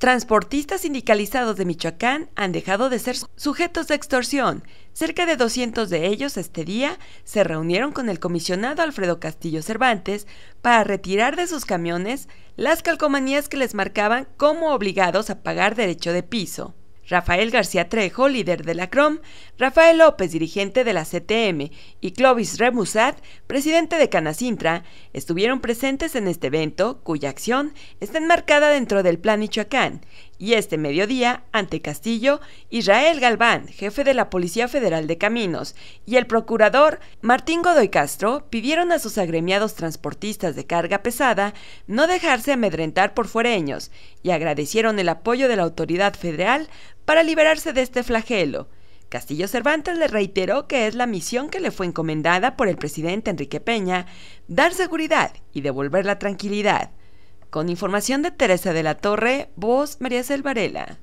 Transportistas sindicalizados de Michoacán han dejado de ser sujetos de extorsión. Cerca de 200 de ellos este día se reunieron con el comisionado Alfredo Castillo Cervantes para retirar de sus camiones las calcomanías que les marcaban como obligados a pagar derecho de piso. Rafael García Trejo, líder de la CROM, Rafael López, dirigente de la CTM, y Clovis Remusat, presidente de Canacintra, estuvieron presentes en este evento, cuya acción está enmarcada dentro del Plan Michoacán y este mediodía, ante Castillo, Israel Galván, jefe de la Policía Federal de Caminos, y el procurador Martín Godoy Castro pidieron a sus agremiados transportistas de carga pesada no dejarse amedrentar por fuereños y agradecieron el apoyo de la autoridad federal para liberarse de este flagelo. Castillo Cervantes le reiteró que es la misión que le fue encomendada por el presidente Enrique Peña, dar seguridad y devolver la tranquilidad. Con información de Teresa de la Torre, voz María Selvarela.